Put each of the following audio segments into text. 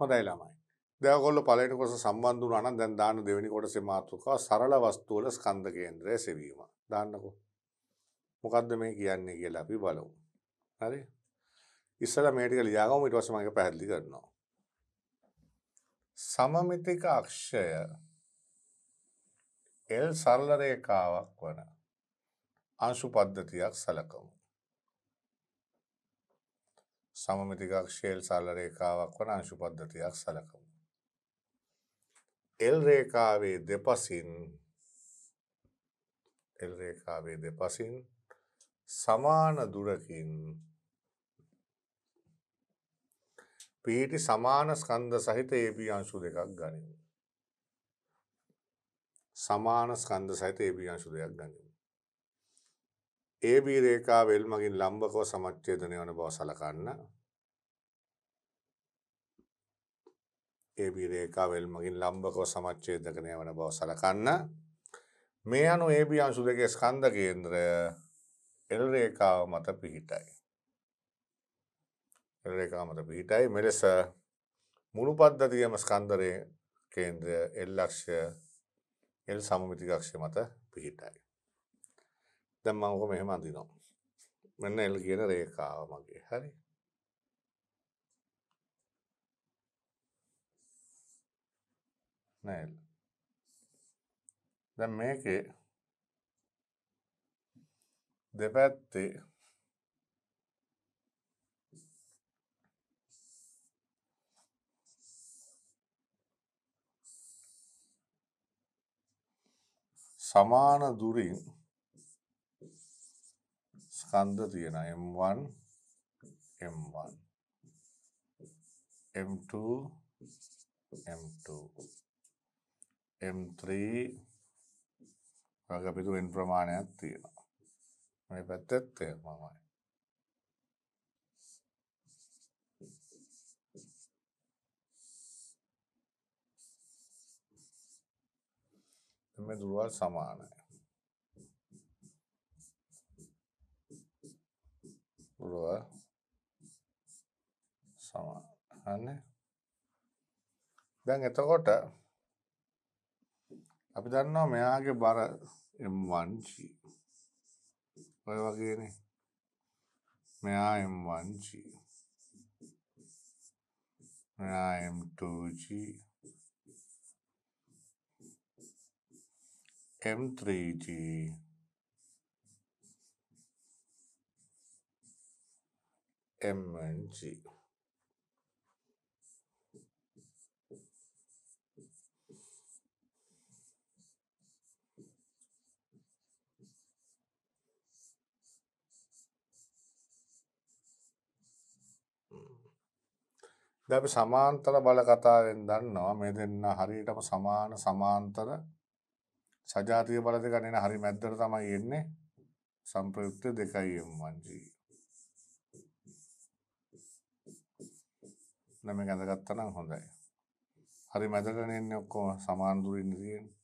හොඳයි ළමයි. දැන් ඔයගොල්ලෝ පළවෙනි කොටස සම්බන්ධ වුණා නම් දැන් දාන්න දෙවෙනි කොටසේ මාතෘකාව සරල වස්තු වල ස්කන්ධ කේන්ද්‍රය සෙවීම. දාන්නකෝ. මොකද්ද මේ කියන්නේ කියලා අපි බලමු. හරි? ඉස්සලා මේ ටික ලියාගමු ඊට පස්සේ මම ඒක පැහැදිලි කරනවා. සමමිතික අක්ෂය L සරල රේඛාවක් වන අංශු පද්ධතියක් සලකමු. සමමිතිකක් ශේල් සරල රේඛාවක් වන අංශු පද්ධතියක් සලකමු. එල් රේඛාවේ දෙපසින් එල් රේඛාවේ දෙපසින් සමාන දුරකින් පිහිටි සමාන ස්කන්ධ සහිත AB අංශු දෙකක් ගනිමු. සමාන ස්කන්ධ සහිත AB අංශු දෙකක් ගනිමු. ඒබී රේකා වෙල් මගින් ලම්බකෝ සමච්චේදනය වන බව සලකන්න ඒබී රේකා වෙල් මගින් ලම්බකෝ සමච්චේදකනය වන බව සලකන්න මේ අනු ඒබී අංශු දෙකේ ස්කන්ධ කේන්ද්‍රය එල් රේකාව මත පිහිටයි එල් රේකාව මත පිහිටයි මෙලෙස මුළු පද්ධතියම ස්කන්දරය කේන්ද්‍රය එල් ලක්ෂය එල් සමමිතිකක්ෂය මත පිහිටයි දැන් මම ඔක මෙහෙම අඳිනවා. මෙන්න L කියන රේඛාව මගේ. හරි. නෑ L. දැන් මේකේ දෙපැත්තේ සමාන දුරින් ස්කන්ධ තියෙනවා M1 M1 M2 M2 M3 වගේ අපිට වෙන ප්‍රමාණයක් තියෙනවා මේ පැත්තත් තේරෙනවා මේ දුරවල් සමානයි 2 sama ane dan itu kota tapi dan no me ya, age bara ya, m one g wagi ini me a m one g me a m two g m three g mg දැප සමාන්තර බල කතාවෙන් දන්නවා මේ දෙන්න හරියටම සමාන සමාන්තර සජාතිය බල දෙක නෙන හරි මැද්දර තමයි එන්නේ සම්ප්‍රයුක්ත දෙකයි එම් වංජී නැම ගැඳගත්තා නම් හොඳයි. හරි මැදටනේ ඉන්නේ ඔක්කොම සමාන දුරින් තියෙන්නේ.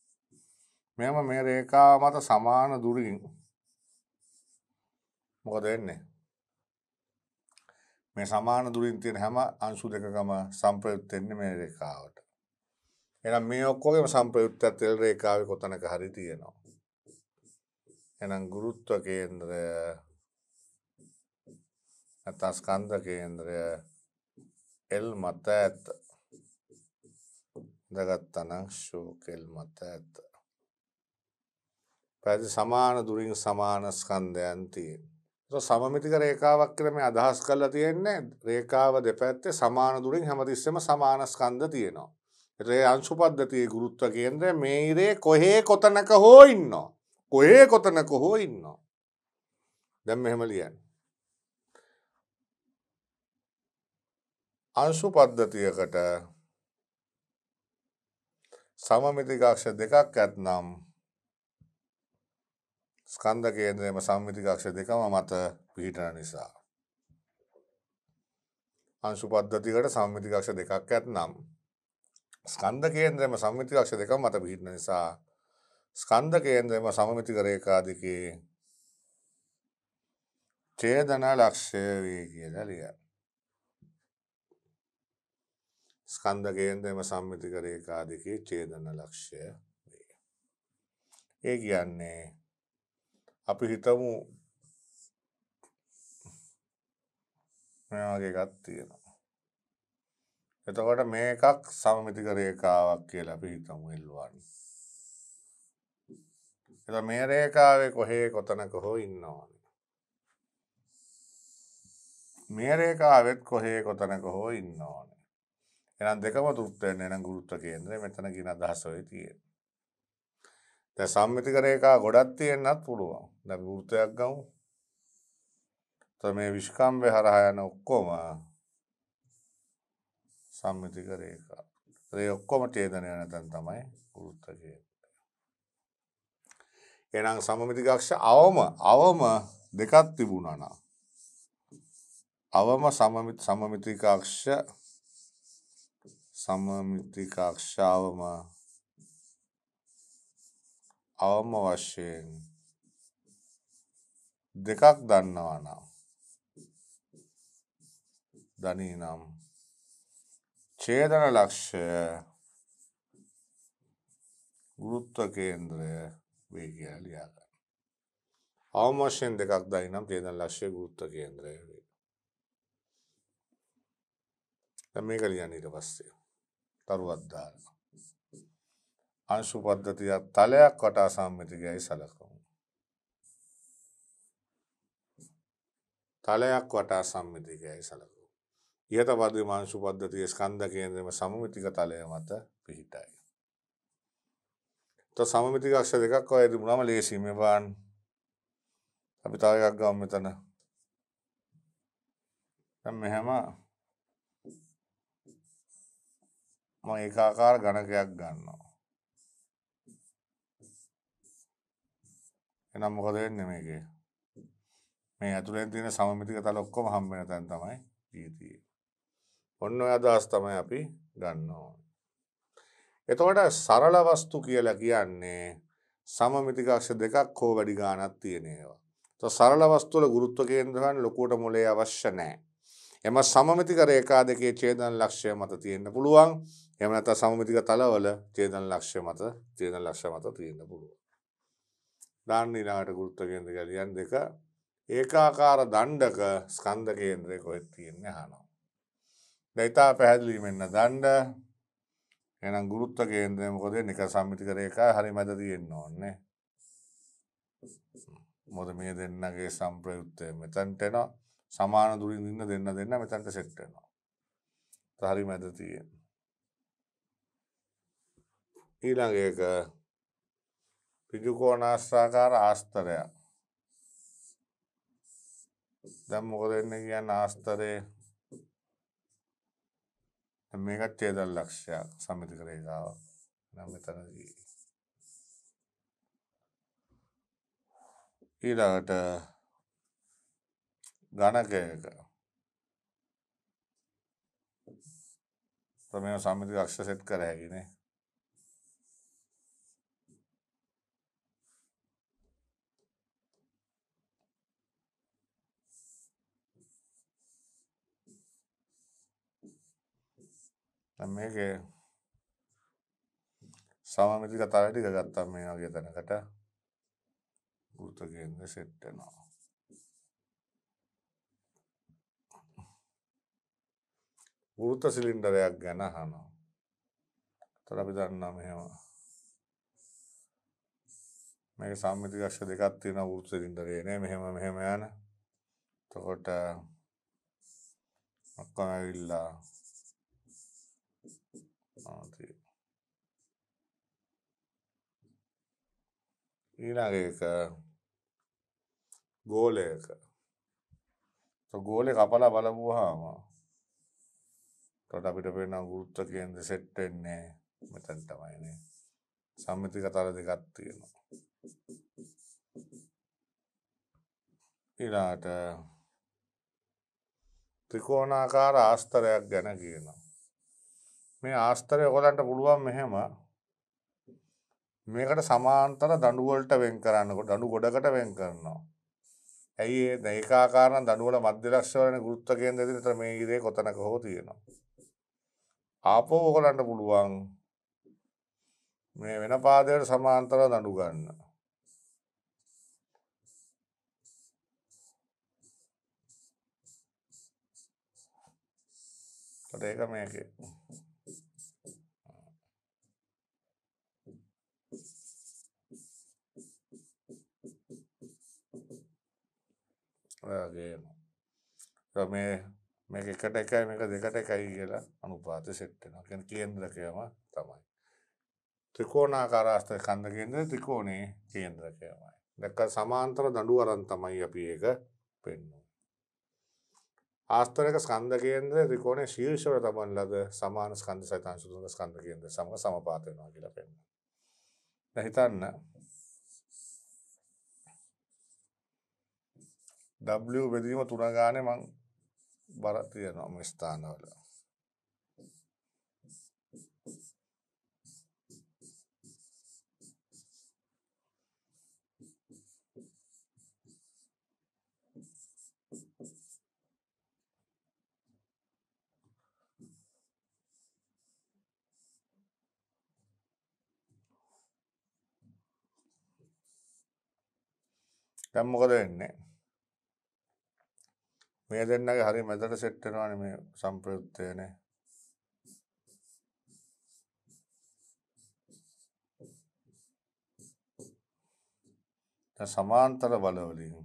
මෙහෙම මේ රේඛාව මත සමාන දුරින් මොකද වෙන්නේ? මේ සමාන දුරින් තියෙන හැම අංශු දෙකකම සංප්‍රයුක්ත වෙන්නේ මේ රේඛාවට. එහෙනම් මේ ඔක්කොගේම සංප්‍රයුක්තය තෙල් රේඛාවේ කොතනක හරි තියෙනවා. එහෙනම් ගුරුත්ව කේන්ද්‍රය නැත්නම් ස්කන්ධ කේන්ද්‍රය එල් මත ඇත දගත්තනං ශෝකෙල් මත ඇත පැති සමාන දුරින් සමාන ස්කන්ධයන්තිය සමමිතික රේකාවක් කර මේ අදහස් කරලා තියෙන්නේ රේකාව දෙපැත්තේ සමාන දුරින් හැමතිස්සම සමාන ස්කන්ධ තියෙනවා රේ අංශුපද්ධතිය ගුරුත්ව කේන්ද්‍රය මේ ඉරේ කොහේ කොතනක හෝ ඉන්නවා කොහේ කොතනක හෝ ඉන්නවා දැම් මෙහෙම ලියන්න අංශු පද්ධතියකට සමමිතිකක්ෂ දෙකක් ඇත්නම් ස්කන්ධ කේන්ද්‍රයේම සම්මිතිකක්ෂ දෙකම මත පිහිටන නිසා අංශු පද්ධතිකට සම්මිතිකක්ෂ දෙකක් ඇත්නම් ස්කන්ධ කේන්ද්‍රයේම සම්මිතිකක්ෂ දෙකම මත පිහිටන නිසා ස්කන්ධ කේන්ද්‍රයේම සමමිතික රේඛාදිකේ ඡේදන ලක්ෂය වේ කියලා ලියනවා ස්කන්ධකයෙන්ද එම සම්මිතිකරේ කාදිකේ චේදන ලක්ෂය වේ. ඒ කියන්නේ අපි හිතමු මේවාගේ එකක් තියෙනවා. එතකොට මේකක් සමමිතික රේඛාවක් කියලා අපි හිතමු එල්ලුවන්. එතකොට මේ රේඛාවේ කොහේ කොතනක හෝ ඉන්නවනේ. මේ රේඛාවෙත් කොහේ කොතනක හෝ ඉන්නවනේ. එනම් දෙකම තෘප්ත වෙන්න එනම් ගුරුත්ව කේන්ද්‍රය මෙතන කියන අදහස ඔය තියෙන. දැන් සම්මිතික රේඛා ගොඩක් තියෙන්නත් පුළුවන්. දැන් ගුරුත්වයක් ගමු. තමයි විස්කම්බේ හරහා යන ඔක්කොම සම්මිතික රේඛා. ඒ ඔක්කොම ඡේදනය නැතන් තමයි ගුරුත්ව කේන්ද්‍රය. එනම් සමමිතික අක්ෂ අවම අවම දෙකක් තිබුණා නම් අවම සමමිත සමමිතික අක්ෂ සමමිත්‍රික අක්ෂාවම අවම වශයෙන් දෙකක් දන්නවා නම් දනී නම් චේතන ලක්ෂය ගුරුත්ව කේන්ද්‍රය වේ කියලා ලියා ගන්න. අවම වශයෙන් දෙකක් දනී නම් චේතන ලක්ෂය ගුරුත්ව කේන්ද්‍රය වේ. දැන් මේක ලියන්න ඊට පස්සේ දරුවත් දානවා. අංශු පද්ධතියක් තලයක් වටා සම්මිතිකයයි සලකමු. තලයක් වටා සම්මිතිකයයි සලකමු. ඊට පදවි මාංශු පද්ධතිය ස්කන්ධ කේන්ද්‍රම සමමිතික තලය මත පිහිටයි. તો සමමිතික අක්ෂ දෙකක් ඔය දුනම ලේසි මේ බලන්න. අපි තව එකක් ගමු මෙතන. දැන් මෙහෙම මම ඒකාකාර ගණකයක් ගන්නවා. එහෙනම් මොකද වෙන්නේ මේකේ? මේ ඇතුලෙන් තියෙන සමමිතික තල ඔක්කොම හම්බ වෙන තැන තමයි ජීතියේ. ඔන්න ඔය අදහස් තමයි අපි ගන්න ඕනේ. එතකොට සරල වස්තු කියලා කියන්නේ සමමිතික අක්ෂ දෙකක් හෝ වැඩි ගාණක් තියෙන ඒවා. તો සරල වස්තු වල ගුරුත්ව කේන්ද්‍රයන් ලොකුවට මොලේ අවශ්‍ය නැහැ. එම සමමිතික රේඛා දෙකේ ඡේදන ලක්ෂය මත තියෙන්න පුළුවන්. එහෙම නැත්නම් සමමිතික තලවල චේතන ලක්ෂ්‍ය මත චේතන ලක්ෂ්‍ය මත තියෙන්න පුළුවන්. දාන්න ඊළඟට ගුරුත්ව කේන්ද්‍ර ගැලියන් දෙක ඒකාකාර දණ්ඩක ස්කන්ධ කේන්ද්‍රය කොහෙද තියෙන්නේ අහනවා. දැන් ඉතා පැහැදිලි වෙන්න දණ්ඩ එහෙනම් ගුරුත්ව කේන්ද්‍රය මොකද නික සම්මිතික රේඛා හරි මැද තියෙන්න ඕනේ. මොකද මේ දෙන්නගේ සම්ප්‍රයුක්තය මෙතනට එනවා. සමාන දුරින් ඉන්න දෙන්න දෙන්න මෙතනට සෙට් වෙනවා. හරි මැද තියෙන. ඊළඟ එක ඍජුකෝණාස්ත්‍රාකාර ආස්තරයක් දැන් මොකද වෙන්නේ කියන්නේ ආස්තරේ මේකත් ඡේදල් ලක්ෂයක් සම්මිතික රේඛාවක් නම් මෙතනදී ඊළඟට ගණකයක තමයි සම්මිතික අක්ෂ සෙට් කර හැකිනේ මේක සමමිති කතාව ටික ගත්තා මේ වගේ තැනකට ගෘතකයෙන්ද සෙට් වෙනවා වෘත සිලින්ඩරයක් ගැන අහනවා. එතකොට අපි දන්නා මෙහෙම මේක සම්මිති කක්ෂ දෙකක් තියෙන වෘත සිලින්ඩරේ නේ මෙහෙම මෙහෙම යන. එතකොට ඔක්කොම ඇවිල්ලා ආතේ ඊළඟ එක ගෝලයක ගෝලෙ කපලා බලපුවාම තොට අපිට පෙන්න ගුරුත්ත කියන්ද සෙට්ටෙන්නේ මෙතැන් තමයිනේ සම්මිති කතර දෙකත් තියෙනවා ඉලාට ත්‍රිකෝණාකාර ආස්තරයක් ගැන කියනවා මේ ආස්තරය ඔයගලන්ට පුළුවන් මෙහෙම මේකට සමාන්තර දඩුවලට වෙන් කරන්නකොට දඩු ගොඩකට වෙන් කරනවා. ඇයි ඒ දෛකාකාරණ දඩුවල මධ්‍යලක්ෂවරණ ගුරුත්ව කේන්ද්‍රය විතර මේ ඉරේ කොතනක හෝ තියෙනවා. ආපෝ ඔයගලන්ට පුළුවන් මේ වෙන පාදයට සමාන්තර දඩු ගන්න. ඒක මේකේ ඔයාගේ මේ මේක එකට එකයි මේක දෙකට එකයි කියලා අනුපාත සෙට් වෙනවා. කියන්නේ කේන්ද්‍රකයම තමයි. ත්‍රිකෝණාකාර ආස්තක කන්ද කේන්ද්‍රය ත්‍රිකෝණේ කේන්ද්‍රකයමයි. දැක්ක සමාන්තර දඬු අරන් තමයි අපි ඒක පෙන්වන්නේ. ආස්තරක ස්කන්ධ කේන්ද්‍රය ත්‍රිකෝණයේ ශීර්ෂ වල තබන ලද සමාන ස්කන්ධ සහිත අංශ තුනක ස්කන්ධ කේන්ද්‍රය සමග සමපාත වෙනවා කියලා පෙන්වනවා. දැන් හිතන්න W බෙදීම තුන ගානේ මං බර තියනවා මේ ස්ථානවල. දැන් මොකද වෙන්නේ? මේ දෙන්නගේ හරි මැදට සෙට් වෙනවානේ මේ සම්ප්‍රයුක්තයනේ. දැන් සමාන්තර බලවලින්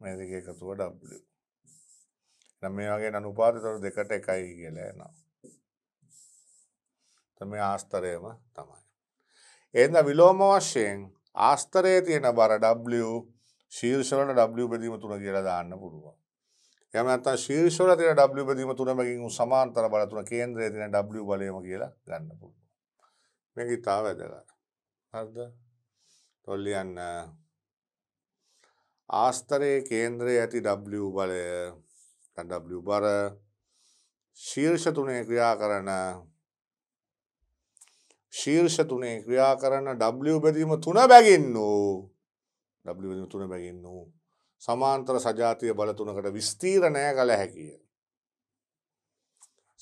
මේ දෙකේ එකතුව W. නම් මේ වගේ අනුපාතතර දෙකට එකයි කියලා එනවා. තමයි ආස්තරයම තමයි. එහෙනම් විලෝම වශයෙන් ආස්තරයේ තියෙන බර W ශීර්ෂවලට W බෙදීම 3 කියලා දාන්න පුළුවන්. එහෙම නැත්නම් ශීර්ෂවල තියෙන W බෙදීම 3 මගින් සමාන්තර බල 3 කේන්ද්‍රයේ තියෙන W බලයම කියලා ගන්න පුළුවන්. මේක ඉතාල වැදගත්. හරිද? තොල්ලියන්න ආස්තරයේ කේන්ද්‍රයේ ඇති W බලය W බර ශීර්ෂ තුනේ ක්‍රියා කරන ශීර්ෂ තුනේ ක්‍රියා කරන W බැදීම තුන බැගින් වූ W බැදීම තුන බැගින් වූ සමාන්තර සජාතිය බල තුනකට විස්තීර්ණය කළ හැකිය.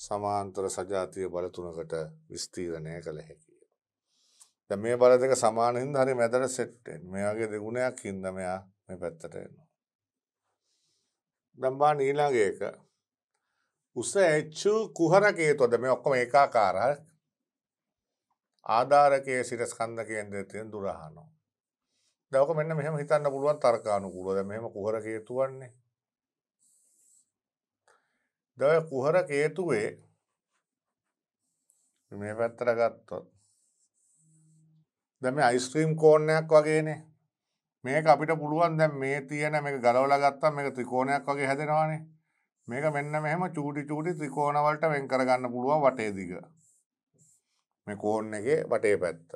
සමාන්තර සජාතිය බල තුනකට විස්තීර්ණය කළ හැකිය. දැන් මේ බල දෙක සමාන හින්දා හරි මැදට සෙට් වෙන. මේ වගේ දෙගුණයක් හින්දා මෙයා මේ පැත්තට එනවා. දැන් බලන්න ඊළඟ එක. උස H කුහරකේතොද මේ ඔක්කොම ඒකාකාරයි. ආධාරකයේ සිරස්කන්ධ කේන්ද්‍රයෙන් දුර අහනවා. දැන් ඔක මෙන්න මෙහෙම හිතන්න පුළුවන් තර්කානුකූලව. දැන් මෙහෙම කුහර හේතුවන්නේ. දැන් කුහර හේතුවේ මේ පැත්තට ගත්තොත් දැන් මේ අයිස්ක්‍රීම් කෝන් එකක් වගේනේ. මේක අපිට පුළුවන් දැන් මේ තියෙන මේක ගලවලා ගත්තම මේක ත්‍රිකෝණයක් වගේ හැදෙනවානේ. මේක මෙන්න මෙහෙම චූටි චූටි ත්‍රිකෝණ වලට වෙන් කරගන්න පුළුවන් වටේ දිග. මේ කෝන් එකේ වටේ පැත්ත.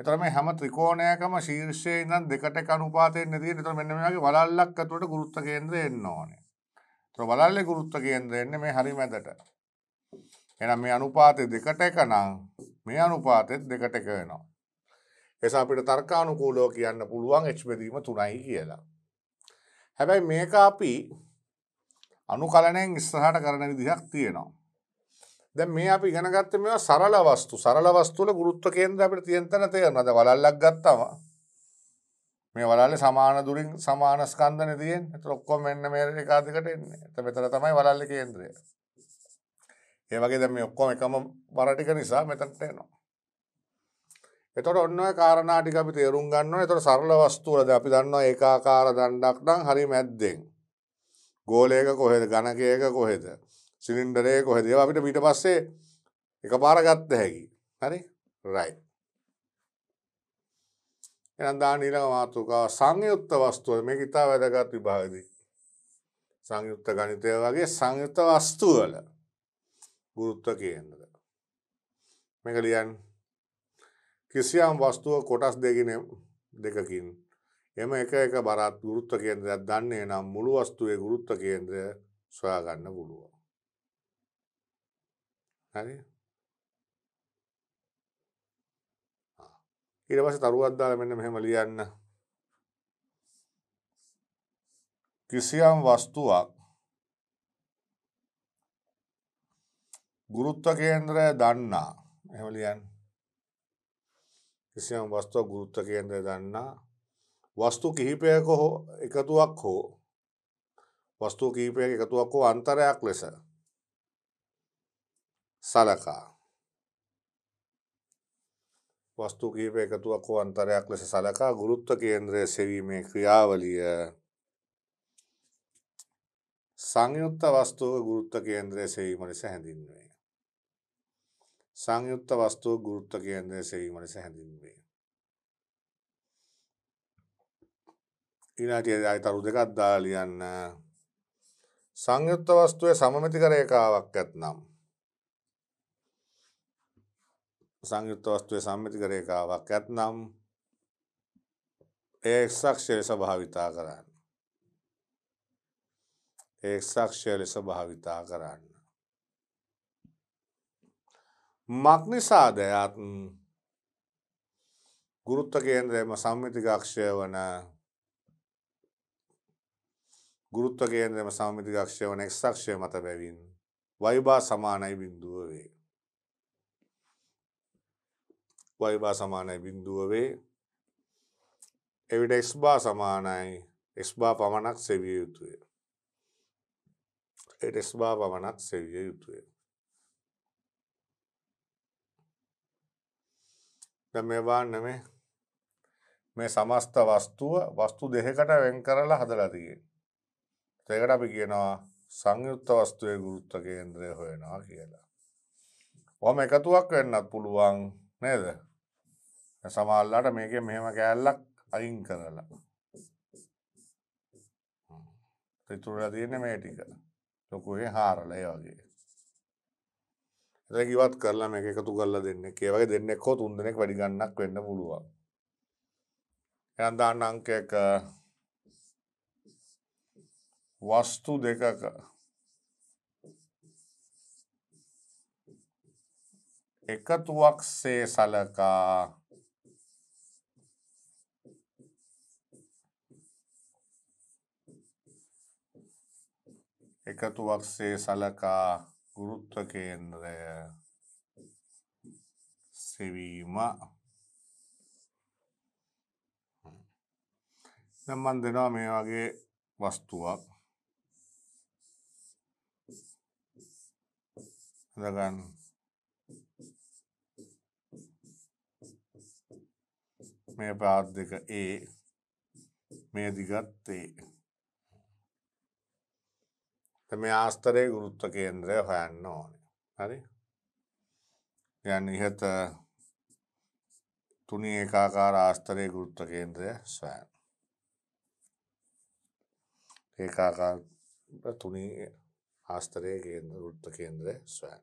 එතරම හැම ත්‍රිකෝණයකම ශීර්ෂය ඉඳන් දෙකට කනුපාතයෙන් නැති එතකොට මෙන්න මේ වගේ වලල්ලක් ඇතුළට ගුරුත්ව කේන්ද්‍රය එන්න ඕනේ. එතකොට වලල්ලේ ගුරුත්ව කේන්ද්‍රය එන්නේ මේ හරි මැදට. එහෙනම් මේ අනුපාතය දෙකට එක නම් මේ අනුපාතෙත් දෙකට එක වෙනවා. එසා අපිට තර්කානුකූලෝ කියන්න පුළුවන් එච් බෙදීම තුනයි කියලා. හැබැයි මේක අපි අනුකලනයෙන් ඉස්සරහට කරන විදිහක් තියෙනවා. දැ මේ අපි ඉගෙනගත්ත මෙ සරල වස්තු සරල වස්තුල ගුරුත්ව කේන්ද අපට තියන්තන තේරනද වලල්ලක් ගත්තවා මේ වලල්ල සමාන දුරින් සමානස්කන්ධන තියෙන් තරොක්කොම එන්න මේර එකාදිකට එන්න එත මෙතර තමයි වලල්ල කේන්ද්‍රය ඒවගේ දැම ඔක්කොම එකම වරටික නිසා මෙතට එනවා එතොට ඔන්න කාරණාටික අපි තේරුම් ගන්න එතොට සරල වස්තුවලද අපි දන්නවා ඒකාකාර දණ්ඩක් නම් හරි මැද්දෙන් ගෝලයක කොහෙද ගණකයක කොහෙද සිලින්ඩරය කොහදේ අපිට පිට පස්සේ එක පාරගත්ත හැකි හරි රයි එනදා නිරක මාතුකා සංයුත්ත වස්තුව මේ ඉතා වැදගත් විභාගදී සංයුත්ත ගනිතය වගේ සංයුත්ත වස්තුවල ගුරුත්ව කියන්නද මේක ලියන් කිසියම් වස්තුව කොටස් දෙගෙන දෙකකින් එම එක එක බරත් ගුරුත්ව කේන්ද්‍රයක් දන්නේ නම් මුළු වස්තුවේ ගුරුත්ව කේන්ද්‍රය සොයාගන්න පුළුවන් හරි ඊට පස්සේ තරුවක් දාලා මෙන්න මෙහෙම ලියන්න කිසියම් වස්තුවක් ගුරුත්ව කේන්ද්‍රය දන්නා එහෙම ලියන්න කිසියම් වස්තුවක් ගුරුත්ව කේන්ද්‍රය දන්නා වස්තු කිහිපයක හෝ එකතුවක් හෝ වස්තු කිහිපයක එකතුවක් හෝ අන්තරයක් ලෙස සලකා වස්තු කීප එකතුවක් හෝ අන්තරයක් ලෙස සලකා ගුරුත්ව කේන්ද්‍රය සෙවීමේ ක්‍රියාවලිය සංයුක්ත වස්තුවක ගුරුත්ව කේන්ද්‍රය සෙවීම ලෙස හැඳින්වේ. සංයුක්ත වස්තුව ගුරුත්ව කේන්ද්‍රය සෙවීම ලෙස හැඳින්වේ. ඊළඟට ආයි තරු දෙකක් දාලා ලියන්න. සංයුක්ත වස්තුවේ සමමිතික රේඛාවක් ඇතනම් සංයුක්ත වස්තුවේ සම්මිතික රේඛාවක් ඇත්නම් ඒ x අක්ෂය ලෙස භාවිතා කරන්න. ඒ x අක්ෂය ලෙස භාවිතා කරන්න. මක්නිසාද යත් ගුරුත්ව කේන්ද්‍රයේම සම්මිතික අක්ෂය වන ගුරුත්ව කේන්ද්‍රයේම සම්මිතික අක්ෂය වන x අක්ෂය මත බැවින් වයිබා සමානයි බිඳුව වේ. y බා සමානයි බිඳුව වේ. එවිට x බා සමානයි x බා පමණක් සෙවිය යුතුය. ඒට x බා පමණක් සෙවිය යුතුය. දැන් මේ බලන්න මේ මේ සමස්ත වස්තුව වස්තු දෙකකට වෙන් කරලා හදලා තියෙන්නේ. ඒකට අපි කියනවා සංයුක්ත වස්තුවේ ගුරුත්ව කේන්ද්‍රය හොයනවා කියලා. ඔහම එකතුවක් වෙන්නත් පුළුවන් නේද? සමල්ලාට මේක මෙහෙම කෑල්ලක් අයින් කරලා තිතුරලා තියෙන මේ ටික ලොකුේ හාරල ඒ වගේ එතන ඉවත් කරලා මේක එකතු කරලා දෙන්නේ ඒ වගේ දෙන්නෙක් හෝ තුන් දෙනෙක් වැඩි ගන්නක් වෙන්න පුළුවන් එහෙනම් දාන්න අංකයක වස්තු දෙකක එකතුවක් සේ සලකා එකතු වර්ෂයේ සලකා ගුරුත්ව කේන්ද්‍රය සෙවීම දැන් මම දෙනවා මේ වගේ වස්තුවක් හදගන්න මේ පාද් දෙක A මේ දිගත් A මේ ආස්තරයේ ගුරුත්ව කේන්ද්‍රය හොයන්න ඕනේ. හරි? කියන්නේ ඉහත තුනී ඒකාකාර ආස්තරයේ ගුරුත්ව කේන්ද්‍රය සොයන්න. ඒකාකාර තුනී ආස්තරයේ කේන්ද්‍ර ගුරුත්ව කේන්ද්‍රය සොයන්න.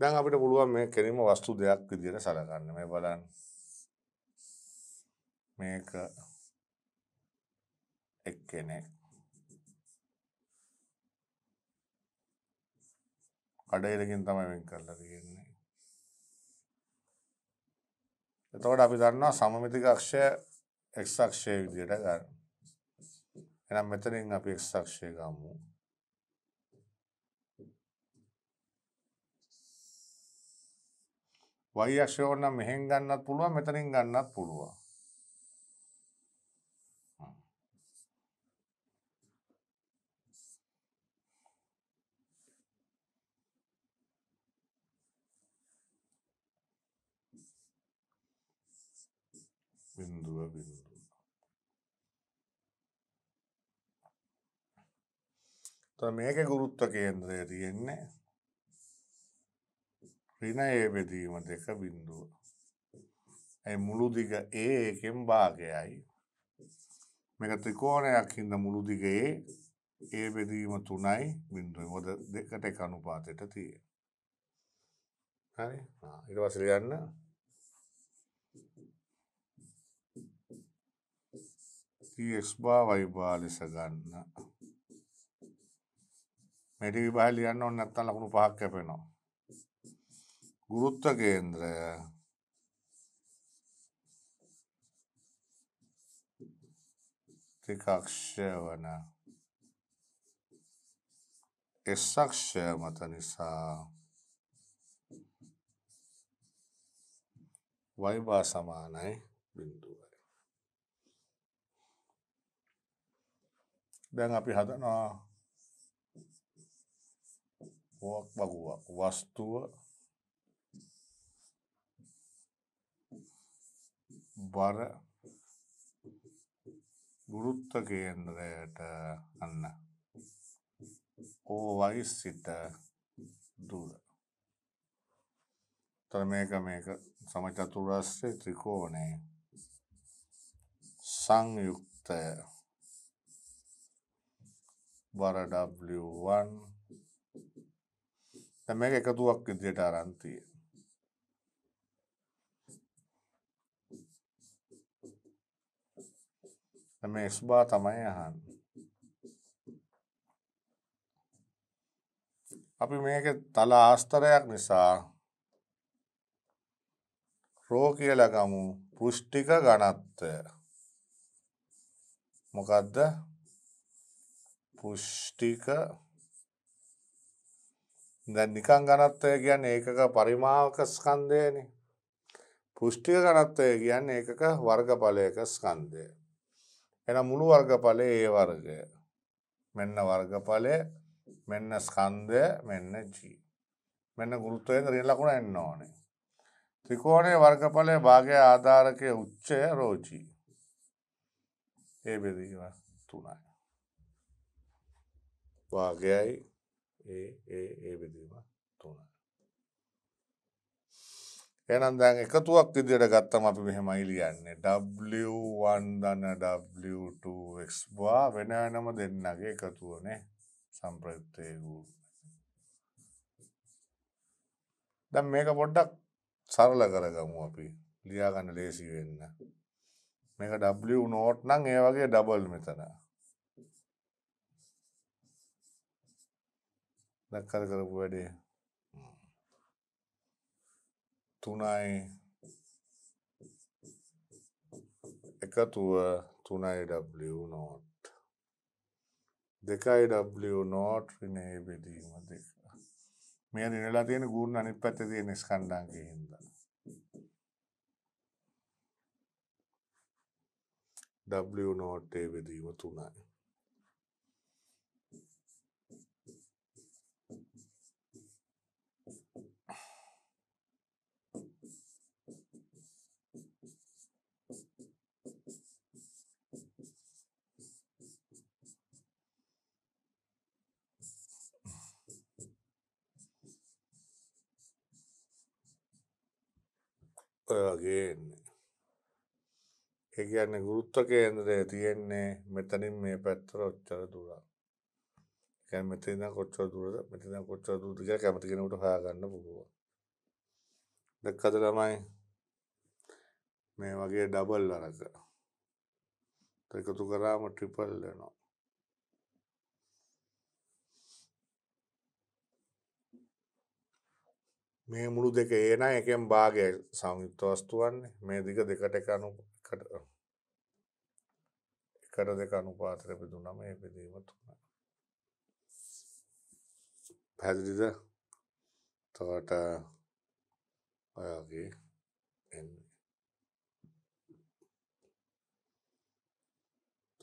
දැන් අපිට පුළුවන් මේ කෙලිම වස්තු දෙයක් විදිහට සලකන්න. මේ බලන්න. මේක එක්කෙනෙක් කඩේලකින් තමයි වෙන් කරලා තියෙන්නේ. එතකොට අපි දන්නවා සමමිතික අක්ෂය x අක්ෂය විදිහට ගන්න. එහෙනම් මෙතනින් අපි x අක්ෂය ගමු. y අක්ෂය ඕන නම් මෙහෙන් ගන්නත් පුළුවන් මෙතනින් ගන්නත් පුළුවන්. බිඳුව බිඳුව මේක ගුරුත්ත කේන්ද්‍රය තියෙන්නේ රිනයේ බෙදීම දෙක බිඳුව ඇයි මුළුදිග ඒකෙන් භාගයයි මේක ත්‍රිකෝණයක් හින්ද මුළුදිගයේ ඒ බෙදීම තුනයි බිඳුව මොද දෙකට එක අනුපාතයට තියෙන හරි ඊට පස්සේ යන්න x බා y බා ලෙස ගන්න. මෙටි විභාගය ලියන්න ඕනේ නැත්නම් ලකුණු පහක් කැපෙනවා. ගුරුත්ව කේන්ද්‍රය ත්‍රිකක්ෂය වන එස් අක්ෂය මත නිසා වයිබා සමානයි බිඳුව දැන් අපි හදනවා වක් වගුවක් වස්තුව බර ගුරුත්ත කේන්ද්‍රයට අන්න ඕවයි සිට දුර තර මේක මේක සමචතුරස්සේ ත්‍රිකෝණය සංයුක්තය වර W1 දැන් මේක එකතුවක් විදිහට aran තියෙනවා දැන් මේ S බා තමයි අහන්නේ අපි මේක තල ආස්තරයක් නිසා රෝ කියලා ගමු පෘෂ්ටික ඝනත්වය මොකද්ද පුෂ්ටික දැන් නිකං ගණත්වය කියන්නේ ඒකක පරිමාවක ස්කන්ධයන පුෂ්ටික ගණත්වය කියන්නේ ඒකක වර්ගඵලයක ස්කන්ධය එන මුළු වර්ගඵලය ඒ වර්ගය මෙන්න වර්ගඵලය මෙන්න ස්කන්ධය මෙන්න ජී මෙන්න ගුරුත්වය රිය ලකුණ එන්න ඕනේ ත්‍රිකෝණය වර්ගඵලය භාගය ආධාරකය උච්චය රෝජී ඒ බෙදීම තුනයි වාගයයි ඒ ඒ ඒ විදිීම තුන. එනම් දැන් එකතුවක් විදියට ගත්තම අපි මෙහෙමයි ලියන්නේ W1 දන W2x වා වෙන වෙනම දෙන්නගේ එකතුවනේ සම්ප්‍රයුක්තයේ වූ. දැන් මේක පොඩ්ඩක් සරල කරගමු අපි ලියාගන්න ලේසි වෙන්න. මේක W නෝට් නම් ඒ වගේ ඩබල් මෙතන. දැක්කද කරපු වැඩේ තුනයි එකතුව තුනයි W නෝට් දෙකයි W නෝට් විනේ බෙදීම දෙක මේ දිනලා තියෙන ගුණ අනිත් පැත්තේ තියෙන ස්කන්ධාංගේ හින්දා W නෝට් ඒ බෙදීම තුනයි ඔය වගේ එන්නේ. ඒ කියන්නේ ගුරුත්ව කේන්ද්‍රය තියෙන්නේ මෙතනින් මේ පැත්තට ඔච්චර දුරක්. ඒ කියන්නේ මෙතන ඉඳන් කොච්චර දුරද මෙතන ඉඳන් කොච්චර දුරද කියලා කැමති කෙනෙකුට හොයාගන්න පුළුවන්. දැක්කද ළමයි මේ වගේ ඩබල් අරක. ඒකතු කරාම ට්‍රිපල් වෙනවා. මේ මුළු දෙක ඒන එකෙන් භාගය සංයුක්ත වස්තුවන්නේ මේ දිග දෙකට එක අනු එකට දෙක අනුපාතර පිදුනම ඒ පිදීම තුන පැදිලිද තවට ඔයාගේ එන්නේ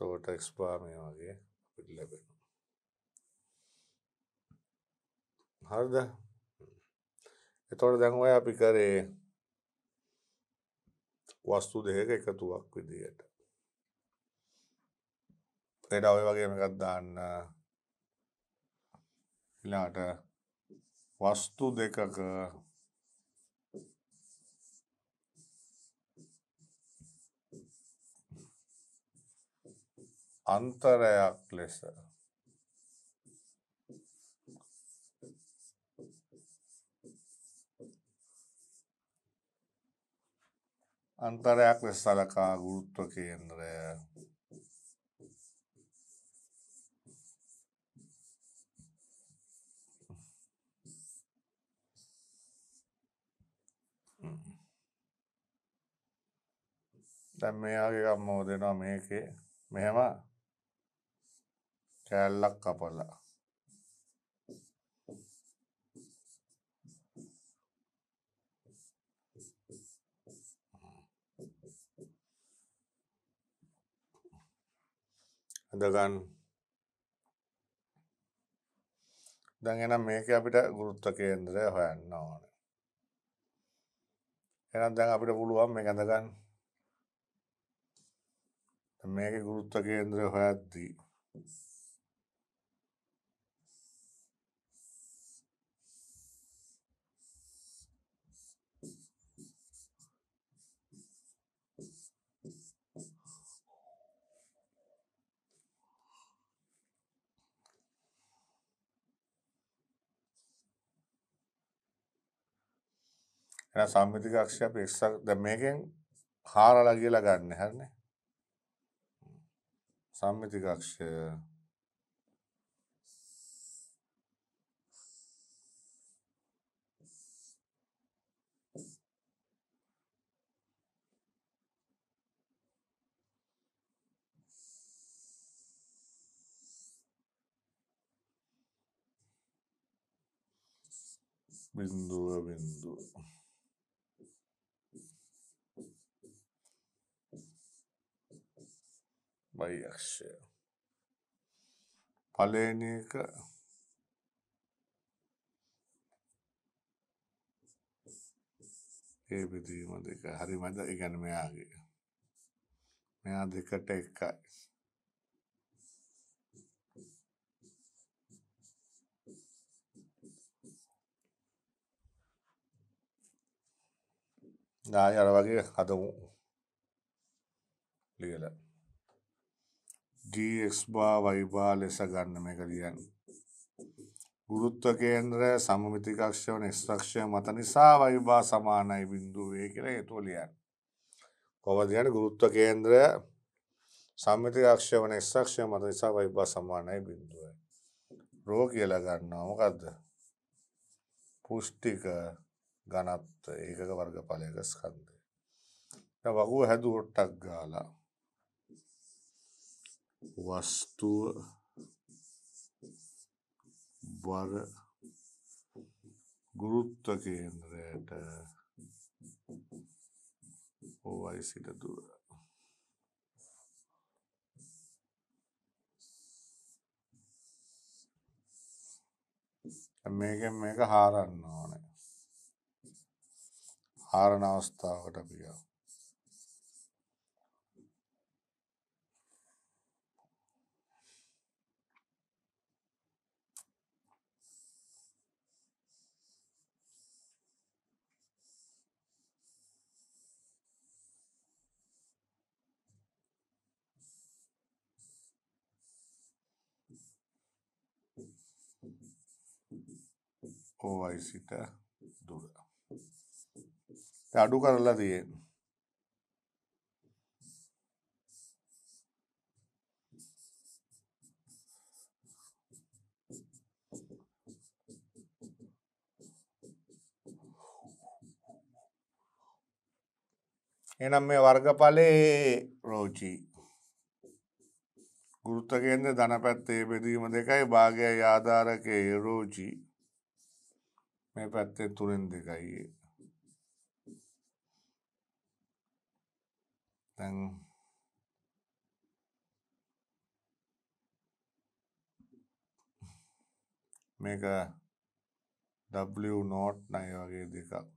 තෝට එක්ස්පා මේ වගේ අපිට ලැබෙන හරිද එතවට දැන්වය අපි කරේ වස්තු දෙක එකතුවක් විදියට එඩ ඔය වගේම එකත් දාන්න ඉලාට වස්තු දෙකක අන්තරයක් ලෙස අන්තරයක් ලෙස සලකා ගුරුත්ව කේන්ද්‍රය දැන් මෙයාගේ එකක් මෝ දෙනවා මේකේ මෙහෙම කෑල්ලක් කපලා ඇඳගන්න දැන් එනම් මේක අපිට ගුරුත්ත කේන්ද්‍රය හොයන්න ඕන එනම් දැන් අපිට පුළුවන් මේ ඇඳගන්න මේක ගුරුත්ත කේන්ද්‍රය හොයද්දී එහෙනම් සම්මිති කක්ෂය අපි x දැන් මේකෙන් හාරලා කියලා ගන්න හරිනේ සම්මිති කක්ෂය බින්දුව බින්දුව y අක්ෂය. පළවෙනි එක ඒ විදිහම දෙක හරි මැද ඒ කියන්නේ මෙයාගේ. මෙයා දෙකට එකයි. ආය අර වගේ හදමු ලියලා dx bar y bar ලෙස ගන්න මේක ලියන්නේ. ගුරුත්ව කේන්ද්‍රය සමමිති කක්ෂය වන x අක්ෂය මත නිසා y bar සමානයි බිඳුව A කියලා හේතුව ලියන්න. කොහොමද කියන්නේ ගුරුත්ව කේන්ද්‍රය සමමිති අක්ෂය වන x අක්ෂය මත නිසා y bar සමානයි බිඳුවයි. රෝ කියලා ගන්නවා මොකද්ද? පුෂ්ටික ඝනත්ව ඒකක වර්ගඵලයක ස්කන්ධය. දැන් වගුව හැදුවොට්ටක් ගාලා වස්තුව බර ගුරුත්ව කේන්ද්‍රයට ඔවයි සිට දුර මේකෙන් මේක හාරන්න ඕනේ හාරණ අවස්ථාවකට අපි යමු ඕවයි සිට දුර. අඩු කරලා තියෙන්. එනම් මේ වර්ගඵලයේ රෝචී ගුරුත්ත කේන්ද්‍ර ධන පැත්තේ බෙදීම දෙකයි භාගය ආධාරකයේ රෝචී මේ පැත්තෙන් තුනෙන් දෙකයි දැන් මේක W not 9 වගේ දෙකක්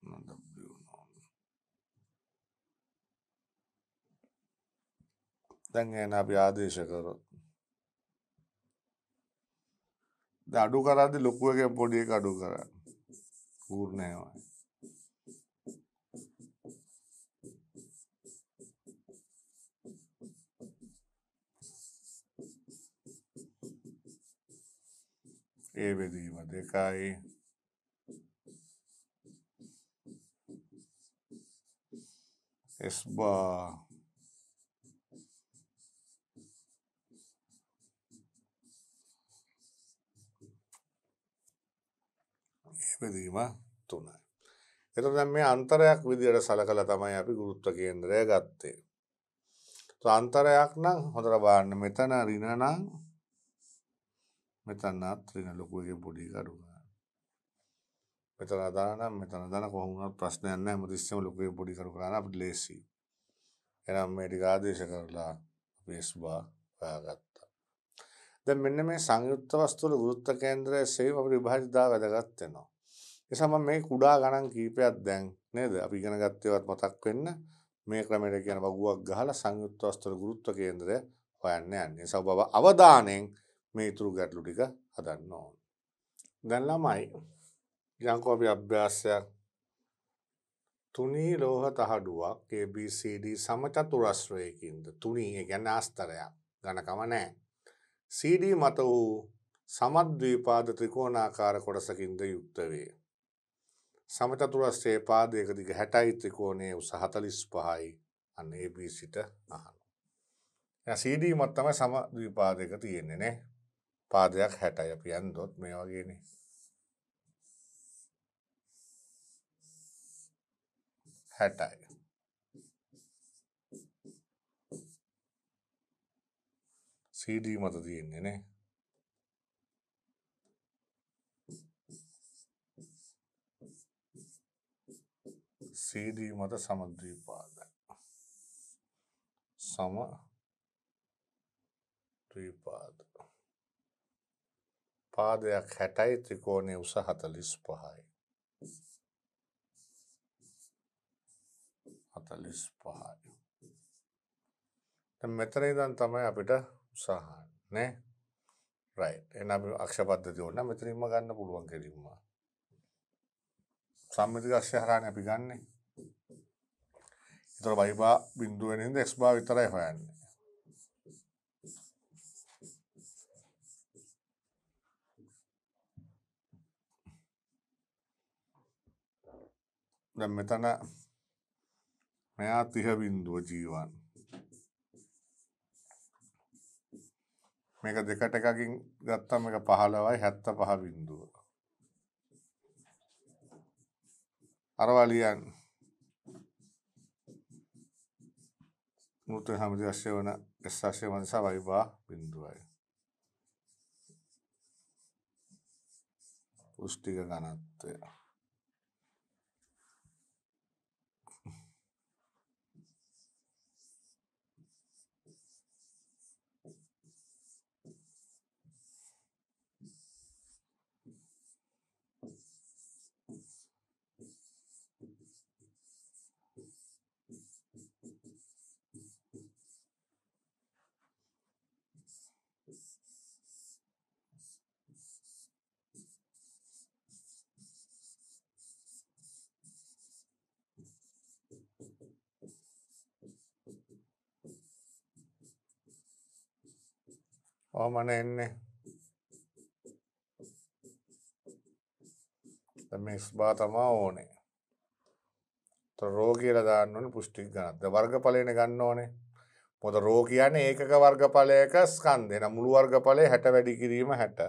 W not දැන් එන අපි ආදේශ කරොත් අඩු කරාද ලොකු එකෙන් පොඩි එක අඩු කරන්න. ගුරුණෑවයි. ඒ බෙදීම දෙකයි S bar පැදීම තුනයි. එතකොට දැන් මේ අන්තරයක් විදියට සලකලා තමයි අපි ගුරුත්ව කේන්ද්‍රය ගත්තේ. તો අන්තරයක් නම් හොඳට බලන්න මෙතන ඍණ නම් මෙතනත් ඍණ ලොකු එකේ පොඩි කඩුව. මෙතන දාන නම් මෙතන දාන කොහොම වුණත් ප්‍රශ්නයක් නැහැ හැමතිස්සෙම ලොකු එකේ පොඩි කරු කරාන අපිට ලේසි. එනම් මේ ටික ආදේශ කරලා අපි S බා හොයාගත්තා. දැන් මෙන්න මේ සංයුක්ත වස්තුවල ගුරුත්ව කේන්ද්‍රයේ සේව අපිට විභාජිතාව වැදගත් වෙනවා. එසම මේ කුඩා ගණන් කීපයක් දැන් නේද අපි ඉගෙන ගත්තේවත් මතක් වෙන්න මේ ක්‍රමයට කියන වගුවක් ගහලා සංයුක්ත වස්තුර ගුරුත්ව කේන්ද්‍රය හොයන්න යන්නේ. ඒ බව අවධානයෙන් මේ ඉතුරු ගැටලු ටික හදන්න ඕන. දැන් ළමයි යම්කෝ අපි අභ්‍යාසයක් තුනී ලෝහ තහඩුවක් ABCD සමචතුරස්‍රයකින්ද තුනී ඒ කියන්නේ ආස්තරයක් ඝනකම නැහැ. CD මත වූ සමද්වීපාද ත්‍රිකෝණාකාර කොටසකින්ද යුක්ත වේ. සමතතුරස්ත්‍රයේ පාදයක දිග හැටයි ත්‍රිකෝණයේ උස හතලිස් පහයි අන්න AB සිට අහන. CD මත්තම සම ද්විපාදයක තියෙන්නේ නේ. පාදයක් 60යි අපි යන්දොත් මේ වගේනේ. හැටයි. CD මත තියෙන්නේ නේ. සීදී මත සමද්‍රීපාද සම ද්‍රීපාද පාදයක් හැටයි ත්‍රිකෝණය උස හතලිස් පහයි හතලිස් පහයි මෙතන ඉදන් තමයි අපිට උසාහන් නෑ රයි එ අක්ෂපද්ධති ඕන්න මෙතනින්ම ගන්න පුළුවන් කෙරින්වා සම්මිතිකක්ෂය හරහානේ අපි ගන්නෙ. ඒතර y bar බිඳුව වෙනින්ද x bar විතරයි හොයන්නේ. දැන් මෙතන මෙයා 30 බිඳුව ජීවන් මේක දෙකට එකකින් ගත්තම මේක 15යි 75 බිඳුව අරවා ලියන්න. නූතන සමිති අශ්‍රය වන එස් අශ්‍රය මනසා වයිබා බිඳුවයි. පුෂ්ටික ඝනත්වය ඕමන එන්නේ මිස්බා තමා ඕනේ රෝ කියල දාන්නන පුෂ්ටික් ගනත්ද වර්ගඵලයන ගන්න ඕනේ පොද රෝ කියන ඒකක වර්ගඵලයක ස්කන් දෙෙන මුළු වර්ගඵලය හැට වැඩි කිරීම හැට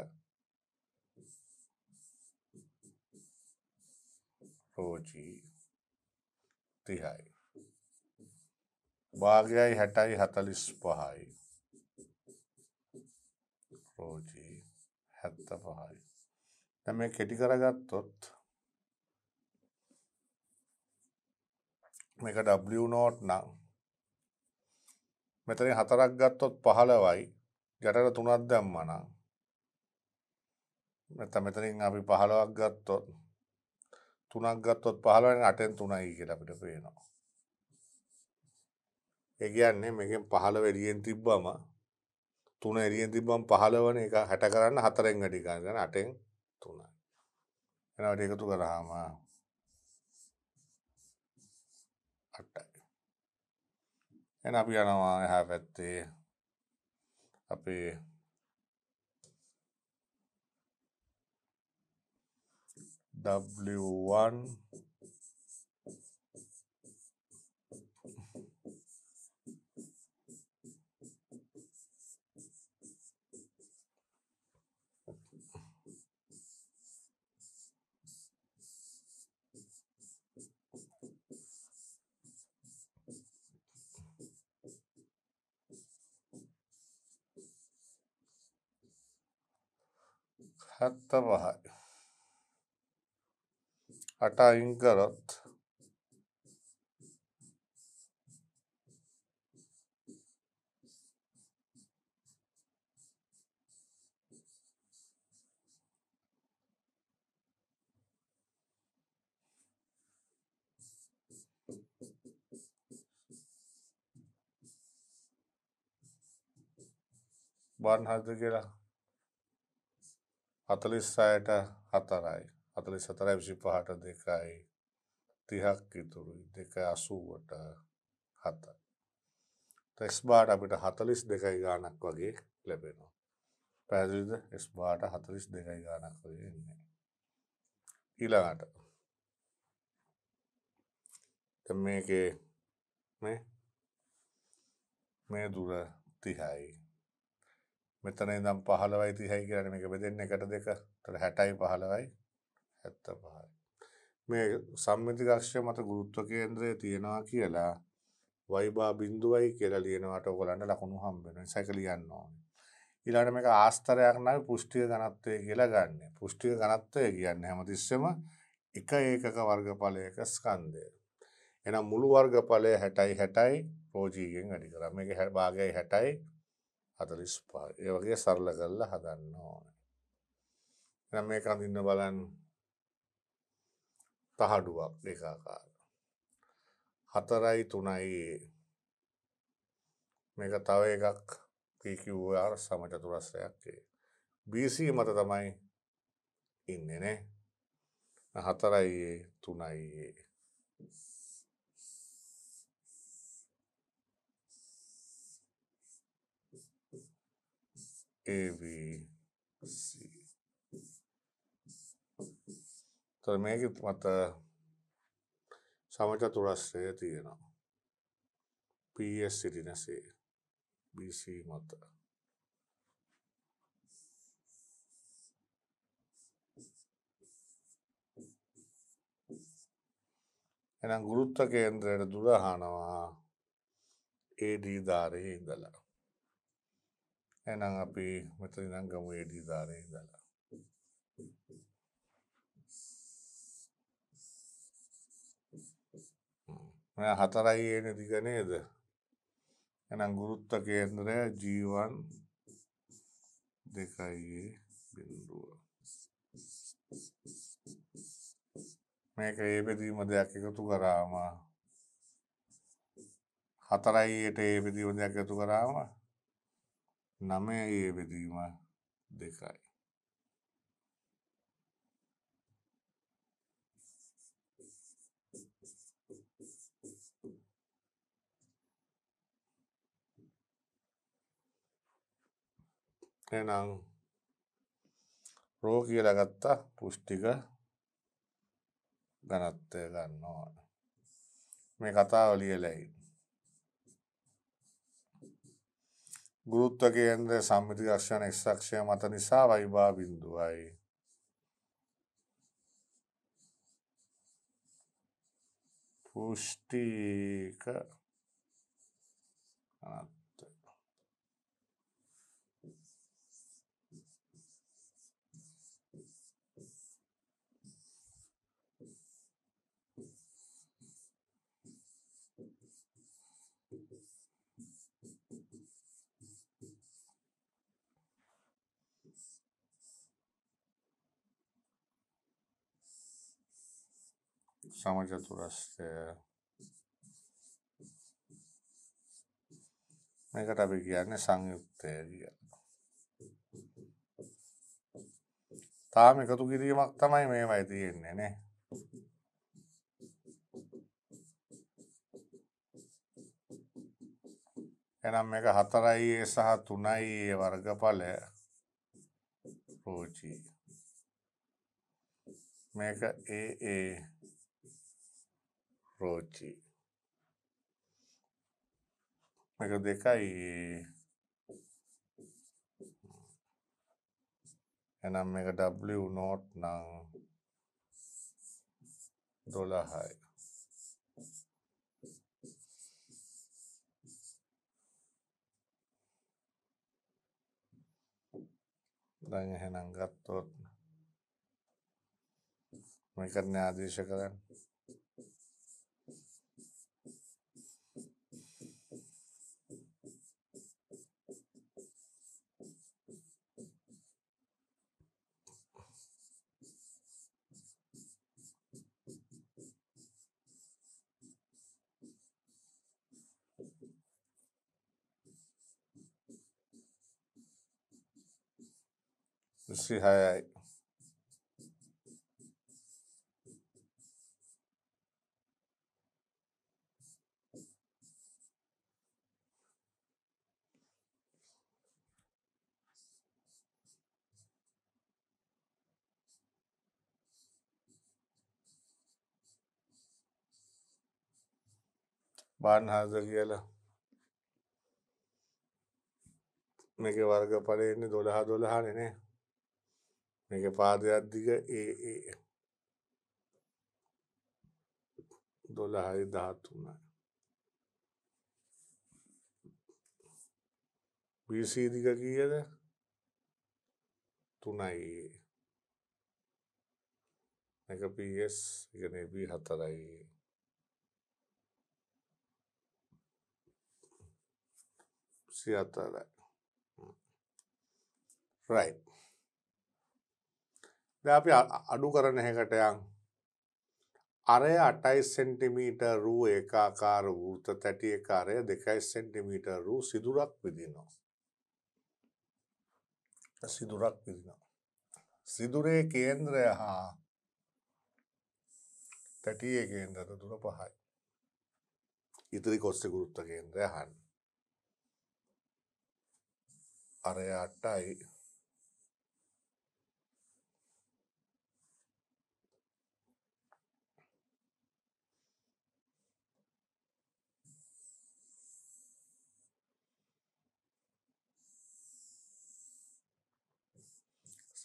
රෝජී තිහයි භාගයයි හැටයි හතලිස් පහයි අක්‍රෝජී හැත්ත පහයි දැ මේ කෙටි කරගත්තොත් මේක ඩ නෝට් නම් මෙතන හතරක් ගත්තොත් පහළවයි ගැටට තුනත් දැම්මනම් මෙත මෙතනින් අපි පහළවක් ගත්තොත් තුනක් ගත්තොත් පහළවෙන අටෙන් තුනයි කියලා අපිට පේනවා. ඒ කියන්නේ මේකෙන් පහළ වෙලියෙන් තිබ්බම තුන එරියෙන් තිබම් පහලවන එක හැට කරන්න හතරෙන් වැඩිකාගන අටෙන් තුනයි. එනවට එකතු කරාම අටයි. එන අපි යනවා එහ පැත්තේ අපේ W1 හැත්ත පහයි අට අයිංකරොත් බාන් හද කියලා හතලිස් අයට හතරයි හතලි සතරයි විසි පහට දෙකයි තිහක් ඉතුරුයි දෙක අසුවට හත ටෙස් බාට අපිට හතලිස් දෙකයි ගානක් වගේ ලැබෙනවා පැදිලිද එස් බාට හතලිස් දෙකයි ගානක් වගේ ඉන්නේ ඊළඟට මේකේ මේ මේ දුර තිහයි මෙතන ඉඳම් පහළවයි තිහයි කියන මේක බෙදෙන්න එකට දෙක තට හැටයි පහළවයි හැත්ත පහයි. මේ සම්මිති ගක්ෂය මත ගුරුත්ව කේන්ද්‍රය තියෙනවා කියලා වයිබා බින්දුවයි කියලා ලියනවට ඔයගලන්ට ලකුණු හම්බ වෙනවා. ඒක ලියන්න ඕනේ. ඊළඟට මේක ආස්තරයක් නම් පුෂ්ටිය ඝනත්වය කියලා ගන්න. පුෂ්ටිය ඝනත්වය කියන්නේ හැමතිස්සෙම එක ඒකක වර්ගඵලයක ස්කන්ධය. එහෙනම් මුළු වර්ගඵලය 60යි 60යි රෝජීගෙන් වැඩි කරා. මේක භාගයයි 60යි හතලිස් පා ඒ වගේ සරල කරල හදන්න ඕන නම් මේ කඳින්න බලන් තහඩුවක් දෙකාකාර හතරයි තුනයි මේක තව එකක් පQR සමචතුරස්රයක්ේ BC මත තමයි ඉන්නනේ හතරයි තුනයි A, B, C. තො මේකත් මත සමචතුරස්්‍රය තියෙනවා. PS සිටිනසේ BC මත. එනම් ගුරුත්ත කේන්ද්‍රයට දුරහනවා AD ධාරයේ ඉඳලා. එහෙනම් අපි මෙතන ඉඳන් ගමු ඒඩිදාරේ ඉඳලා. මෙයා හතරයි එන දිග නේද? එහෙනම් ගුරුත්ව කේන්ද්‍රය G1 දෙකයි බිඳුව. මේක ඒ බෙදීම දෙයක් එකතු කරාම හතරයි ඒට ඒ බෙදීම දෙයක් එකතු කරාම නමය ඒ බෙදීම දෙකයි. එනම් රෝ කියලා ගත්තා පුෂ්ටික ගණත්වය ගන්න ඕන. මේ කතාව ලියලා ඉන්න. ගුරුත්ව කේන්ද්‍ර සම්මිති ක්ෂණ x අක්ෂය මත නිසා වෛභා බිඳුවයි. පුෂ්ටික අනත් сама චතුරස්‍රය මේකට අපි කියන්නේ සංයුක්තය කියලා. තාම එකතු කිරීමක් තමයි මේවයි තියෙන්නේ නේ. එනම් මේක 4යි සහ 3යි වර්ගඵලය රෝචි මේක AA ප්‍රෝච්චි එක දෙකයි එනම් එක W නෝට් නම් දොළහයි දැන් එහෙනම් ගත්තොත් මේකට ආදේශ කරන්න 166යි. බාන්හාද කියලා මේක වර්ග පලයන්නේ දොළහා දොළහානනේ මේක පාදයක් දිග ඒ ඒ 12යි 13යි BC දිග කීයද 3යි මේක PS ඉගෙන B 4යි සියතරයි right දැන් අපි අඩු කරන එකකට යන් අරය 28 සෙන්ටිමීටර් රූ ඒකාකාර වෘත්ත තැටි එක අරය 2 සෙන්ටිමීටර් රූ සිදුරක් විදිනවා සිදුරක් විදිනවා සිදුරේ කේන්ද්‍රය හා තැටියේ කේන්ද්‍රත දුර පහයි ඉතිරි කොස්සේ ගුරුත්ව කේන්ද්‍රය හන්න අරය 8යි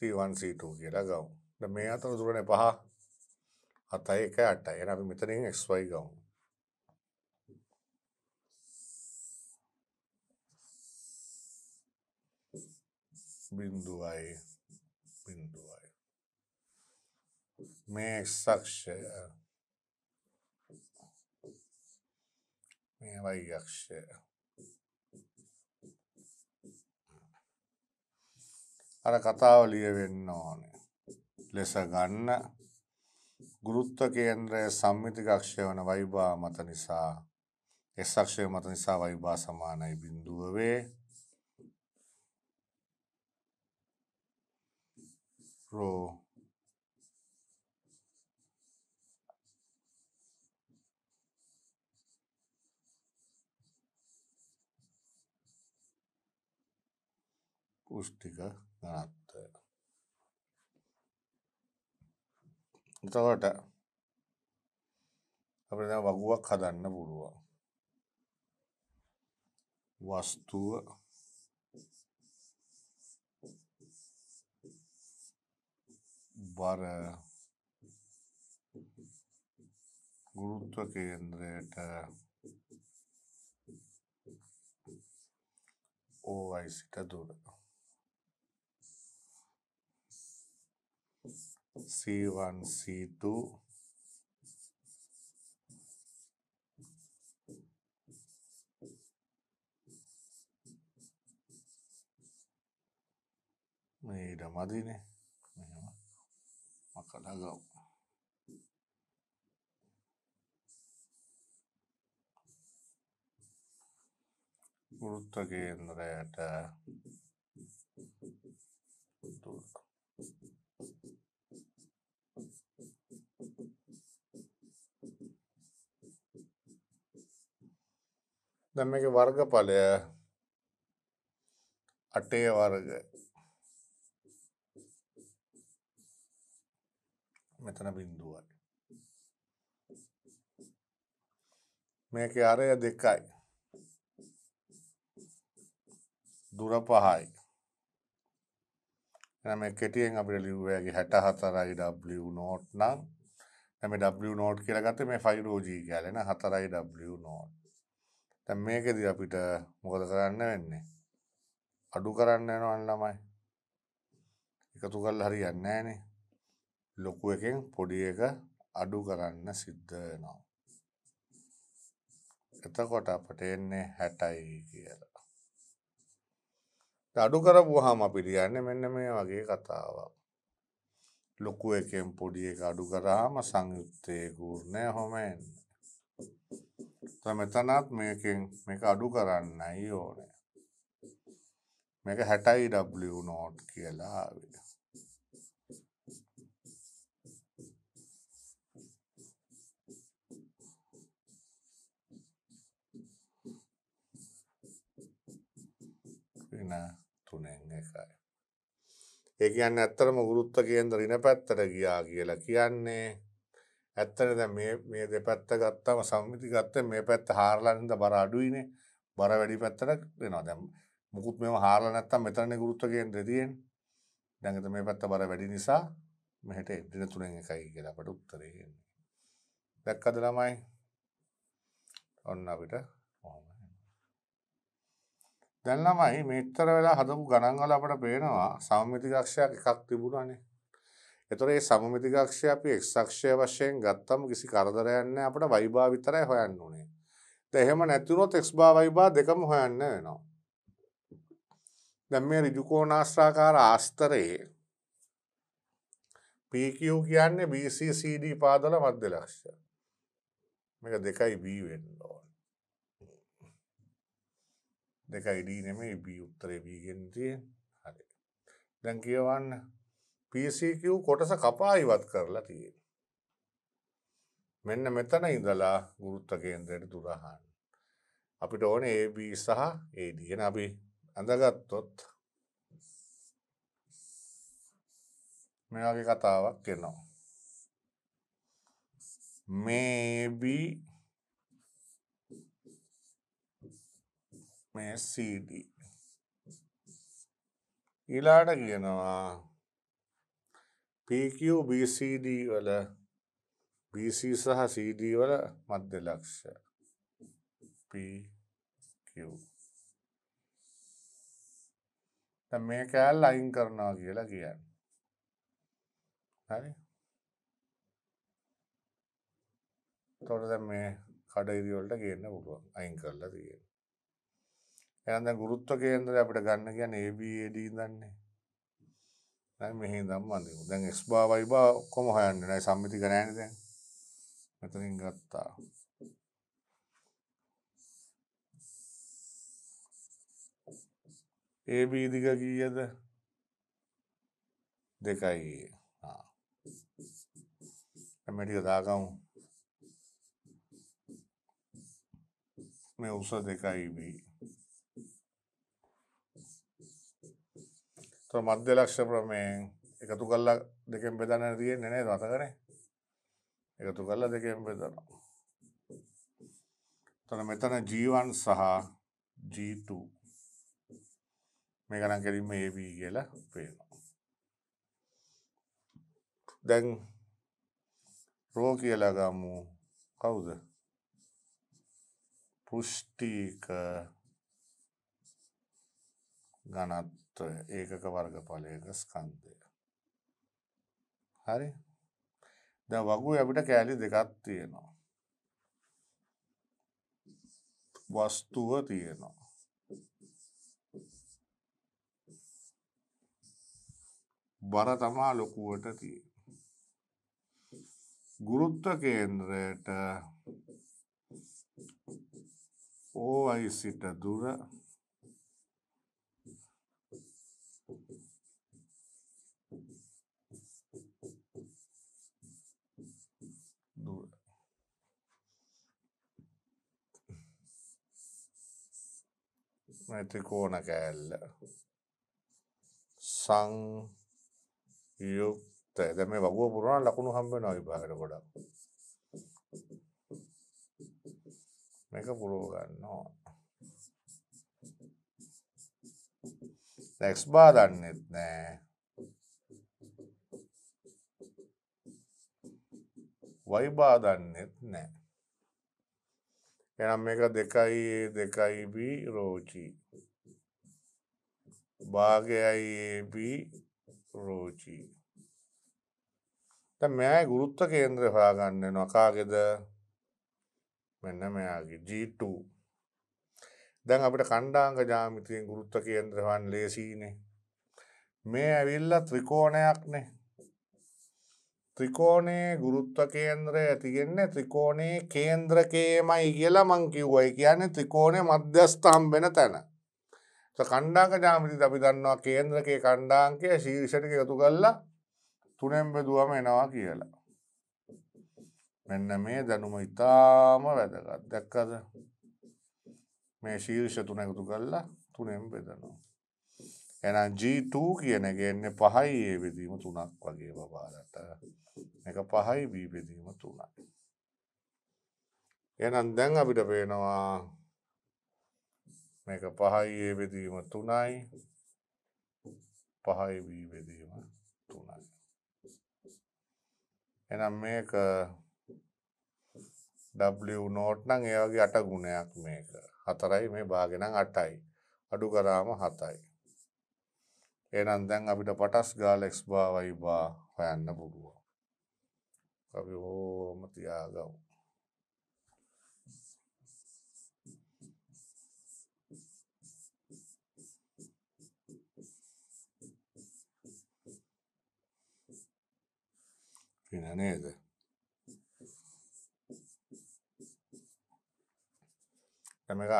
सी वन सी टू गेला गाँव मे आता तो जुड़ने पहा आता एक है आटा है ना अभी मित्र एक्स वाई गाँव बिंदु आए बिंदु आए मैं एक्स अक्ष है वाई अक्ष අර කතාව ලියවෙන්න ඕනේ. ලෙස ගන්න ගුරුත්ව කේන්ද්‍රය සම්මිති කක්ෂය වන වෛභා මත නිසා S අක්ෂය මත නිසා වෛභා සමානයි බිඳුව වේ. රෝ पुस्तिका ණනත් එතකොට අපිට දැන් වගුවක් හදන්න පුළුවන්. වස්තුව බර ගුරුත්ව කේන්ද්‍රයට ඕවයි සිට දුර C1, C2, Nih, udah mati nih. Maka agak Urut again, ada දැන් මේකේ වර්ගඵලය 8 වර්ග මෙතන බිඳුවයි මේකේ අරය දෙකයි දුර පහයි එනම් මේ කෙටියෙන් අපිට ලිව්වාගේ 64යි w not නම් දැන් මේ w not කියලා ගත්තේ මේ 5 rho g කියලා නේ 4යි w not දැන් මේකෙදි අපිට මොකද කරන්න වෙන්නේ? අඩු කරන්න යනවන ළමයි. එකතු කරලා හරියන්නේ නැහනේ. ලොකු එකෙන් පොඩි එක අඩු කරන්න සිද්ධ වෙනවා. එතකොට අපට එන්නේ 60යි කියලා. අඩු කරපුවාම අපි කියන්නේ මෙන්න මේ වගේ කතාවක්. ලොකු එකෙන් පොඩි එක අඩු කරාම සංයුත්තේ ගුණය හොම එන්නේ. මෙතනත් මේකෙන් මේක අඩු කරන්නයි ඕනේ. මේක 60W නෝට් කියලා ආවේ. ඍණ තුනෙන් එකයි. ඒ කියන්නේ ඇත්තටම ගුරුත්ව කේන්ද්‍ර ඍණ පැත්තට ගියා කියලා කියන්නේ ඇත්තට දැන් මේ මේ දෙපැත්ත ගත්තම සම්මිති ගත්ත මේ පැත්ත හාරලා හින්දා බර අඩුයිනේ බර වැඩි පැත්තට වෙනවා දැන් මුකුත් මේව හාරලා නැත්තම් මෙතනනේ ගුරුත්ව කේන්ද්‍රය තියෙන්නේ දැන් එතන මේ පැත්ත බර වැඩි නිසා මෙහෙට දින තුනෙන් එකයි කියලා අපට උත්තරේ එන්නේ දැක්කද ළමයි ඔන්න අපිට දැන් ළමයි මෙච්චර වෙලා හදපු ගණන් වල අපිට පේනවා සම්මිති කක්ෂයක් එකක් තිබුණානේ එතොර ඒ සමමිතිකක්ෂය අපි එක්සක්ෂය වශයෙන් ගත්තම කිසි කරදරයන්න අපට වයිබා විතරයි හොයන්න ඕනේ දැහෙම නැතිවුණොත් එක්ස්බා වයිබා දෙකම හොයන්න වෙනවා දැම් මේ රිජුකෝනාශ්‍රාකාර ආස්තරයේ පQ කියන්නේ BCCD පාදල මධ්‍ය ලක්ෂ මේක දෙකයි B වෙන්න ඕන දෙකයි D නෙමෙයි B උත්තරේ B ගෙන් තියෙන හරි දැන් කියවන්න PCQ කොටස කපා ඉවත් කරලා තියෙන. මෙන්න මෙතන ඉඳලා ගුරුත්ව කේන්ද්‍රයට දුරහන්. අපිට ඕන AB සහ AD එන අපි ඇඳගත්තොත් මේ වගේ කතාවක් එනවා. maybe මේ CD ඊළාට කියනවා PQ BCD වල BC සහ CD වල මධ්‍ය ලක්ෂ PQ දැන් මේ කෑල්ල අයින් කරනවා කියලා කියන්නේ හරි එතකොට දැන් මේ කඩඉරි වලට ගේන්න පුළුවන් අයින් කරලා තියෙන එහෙනම් දැන් ගුරුත්ව කේන්දරය අපිට ගන්න කියන්නේ ABAD ඉඳන්නේ දැන් මෙහෙන් දම්ම අඳිමු. දැන් x bar y bar ඔක්කොම හොයන්න නෑ සම්මිති කරන්නේ දැන්. මෙතනින් ගත්තා. AB දිග කීයද? 2යි. ආ. මේ ටික දාගමු. මේ උස 2යි B. මධ්‍ය ලක්ෂ ප්‍රමයෙන් එකතු කල්ලා දෙකෙන් බෙදන්න තියෙන්නේ නේද අතකරේ එකතු කල්ලා දෙකෙන් බෙදනවා එතන මෙතන G1 සහ G2 මේක නම් කෙලින්ම AB කියලා පේනවා දැන් රෝ කියලා ගමු කවුද පුෂ්ටික ගණත් ත්‍රය ඒකක වර්ගඵලයක ස්කන්දය. හරි ද වගු අපිට කෑලි දෙකත් තියෙනවා. වස්තුව තියෙනවා. බර තමා ලොකුවට තිය. ගුරුත්ත කේන්ද්‍රයට ඕයි සිට දුර Добре. මේ ත්‍රිකෝණ කෑල්ල සංයුක්තය. දැන් මේ වගුව පුරවන ලකුණු හම්බ වෙනවා විභාගෙට ගොඩක්. මේක පුරව ගන්නවා. x බාර් දන්නෙත් නෑ. y බාර් දන්නෙත් නෑ. එහෙනම් මේක 2යි a 2යි b රෝචි. භාගයයි ab රෝචි. දැන් මෙයාගේ ගුරුත්ව කේන්ද්‍රය හොයාගන්න වෙනවා කාගේද? මෙන්න මෙයාගේ G2 දැන් අපිට කණ්ඩාංග ජාමිතියෙන් ගුරුත්ත කේන්ද්‍රවන් ලේසිීනේ. මේ ඇවිල්ල ත්‍රිකෝණයක්නේ. ත්‍රිකෝණයේ ගුරුත්ව කේන්ද්‍රය ඇතිගෙන්නේ ත්‍රිකෝණයේ කේන්ද්‍රකේමයි කියලා මං කිව්වයි කියන්නේ ත්‍රිකෝණය මධ්‍යස්ථ හම්බෙන තැන. කණ්ඩාක ජාමිති අපි දන්නවා කේන්ද්‍රකේ කණ්ඩාංකය ශීර්ෂටික යතු කල්ලා තුනෙම් බෙදුවම එනවා කියලා. මෙන්න මේ දැනුම ඉතාම වැදගත් දැක්කද මේ ශීර්ෂ තුන එකතු කරලා තුනෙන් බෙදනවා. එහෙනම් G2 කියන එක එන්නේ 5යි A බෙදීම 3ක් වගේ බබාලට. මේක 5යි B බෙදීම 3යි. එහෙනම් දැන් අපිට පේනවා මේක 5යි A බෙදීම 3යි 5යි B බෙදීම 3යි. එහෙනම් මේක W නෝට් නම් ඒ වගේ 8 ගුණයක් මේක. හතරයි මේ භාගෙනම් අටයි අඩු කරාම හතයි එහෙනම් දැන් අපිට පටස් ගාල x බා y බා හොයන්න පුළුවන් අපි ඕම තියාගමු පින නේද එමග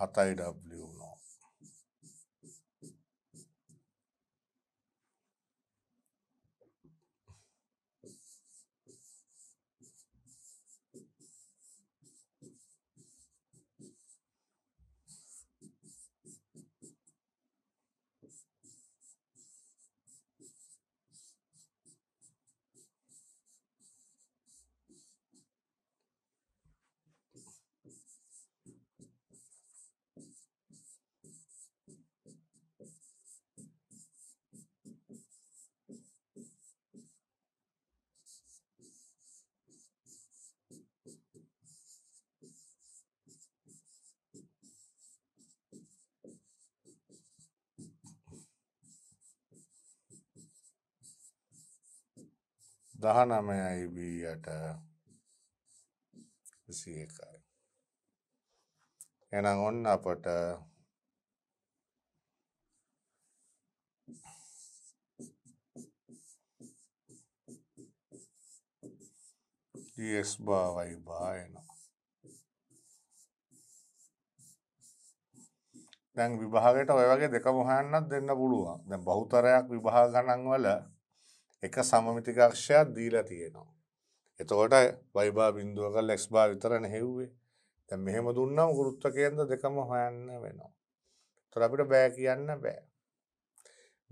හතයිඩ දහනමයයි බීයට විසි එකයි. එනම් ඔන්න අපට dx බා y බා එනවා. දැන් විභාගයට ඔය වගේ දෙකම හොයන්නත් දෙන්න පුළුවන්. දැන් බහුතරයක් විභාග ගණන් වල එක සමමිතිකක්ෂයක් දීලා තියෙනවා. එතකොට වයිබා බින්දුවක ලෙක්ස් බා විතර නැහෙව්වේ. දැන් මෙහෙම දුන්නම ගුරුත්ව කේන්ද්‍ර දෙකම හොයන්න වෙනවා. ඒතර අපිට බෑ කියන්න බෑ.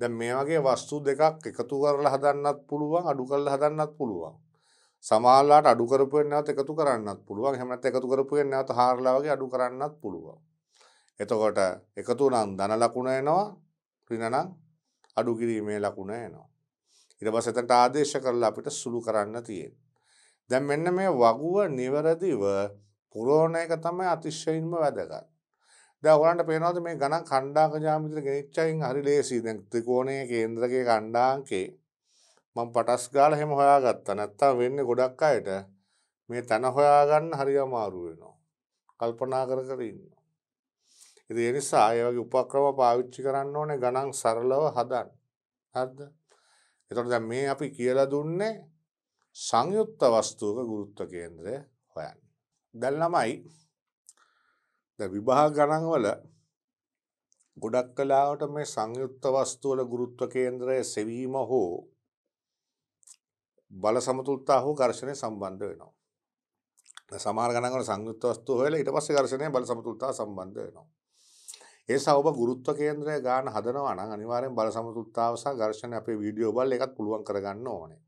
දැන් මේ වගේ වස්තු දෙකක් එකතු කරලා හදන්නත් පුළුවන්, අඩු කරලා හදන්නත් පුළුවන්. සමාලාට අඩු කරපුෙන් නැවත එකතු කරන්නත් පුළුවන් හැමත් එකතු කරපුෙන් නැවත හාරලා වගේ අඩු කරන්නත් පුළුවන්. එතකොට එකතු නම් ධන ලකුණ එනවා ඍණ නම් අඩු කිරීමේ ලකුණ එනවා. ඉට පසතට ආදේශ කරලා අපිට සුළු කරන්න තියෙන්. දැන් මෙන්න මේ වගුව නිවැරදිව පුරෝණ එක තමයි අතිශ්‍යයින්ම වැදගත්. දැන් ඔයාලන්ට පේනවාද මේ ගණන් ඛණ්ඩාංක ජ්‍යාමිතිය ගෙනිච්චයින් හරි ලේසියි. දැන් ත්‍රිකෝණයේ කේන්ද්‍රකයේ ඛණ්ඩාංකේ මම පටස් ගාලා හැම හොයාගත්තා. නැත්තම් වෙන්නේ ගොඩක් අයට මේ තන හොයාගන්න හරි අමාරු වෙනවා. කල්පනා කර කර ඉන්නවා. ඉතින් ඒ නිසා ඒ වගේ උපක්‍රම පාවිච්චි කරන්න ඕනේ ගණන් සරලව හදන්න. හරිද? එතකොට දැන් මේ අපි කියලා දුන්නේ සංයුක්ත වස්තුවක ගුරුත්ව කේන්ද්‍රය හොයන්න. දැන් ළමයි දැන් විභාග ගණන් වල ගොඩක් කලාවට මේ සංයුක්ත වස්තු වල ගුරුත්ව කේන්ද්‍රය සෙවීම හෝ බල සමතුලිතතා හෝ ඝර්ෂණය සම්බන්ධ වෙනවා. සමහර ගණන් වල සංයුක්ත වස්තු හොයලා ඊට පස්සේ ඝර්ෂණය බල සමතුලිතතාව සම්බන්ධ වෙනවා. ඒ සවබ ගුරුත්ව කේන්ද්‍රය ගාන හදනවා නම් අනිවාර්යෙන් බල සමතුලිතතාව සහ ඝර්ෂණ අපේ වීඩියෝ බල එකත් පුළුවන් කරගන්න ඕනේ.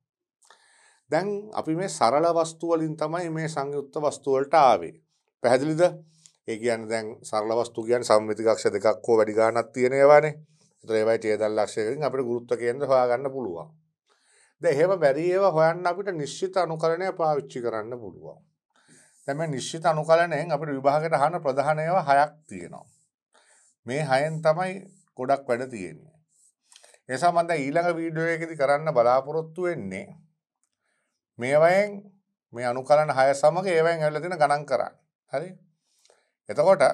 දැන් අපි මේ සරල වස්තු වලින් තමයි මේ සංයුක්ත වස්තු වලට ආවේ. පැහැදිලිද? ඒ කියන්නේ දැන් සරල වස්තු කියන්නේ සම්මිති කක්ෂ දෙකක් හෝ වැඩි ගාණක් තියෙන ඒවානේ. ඒතර ඒවයි 10000 ලක්ෂයකින් අපිට ගුරුත්ව කේන්ද්‍ර හොයාගන්න පුළුවන්. දැන් එහෙම බැරි ඒවා හොයන්න අපිට නිශ්චිත අනුකරණය පාවිච්චි කරන්න පුළුවන්. දැන් මේ නිශ්චිත අනුකලණයෙන් අපිට විභාගයට අහන ප්‍රධාන ඒවා හයක් තියෙනවා. මේ හයෙන් තමයි ගොඩක් වැඩ තියෙන්නේ. එසා මන්ද ඊළඟ වීඩියෝ එකෙදි කරන්න බලාපොරොත්තු වෙන්නේ මේවයෙන් මේ අනුකරණ හය සමග ඒවයින් ඇල්ල තින ගණන් කරන්න හරි එතකොට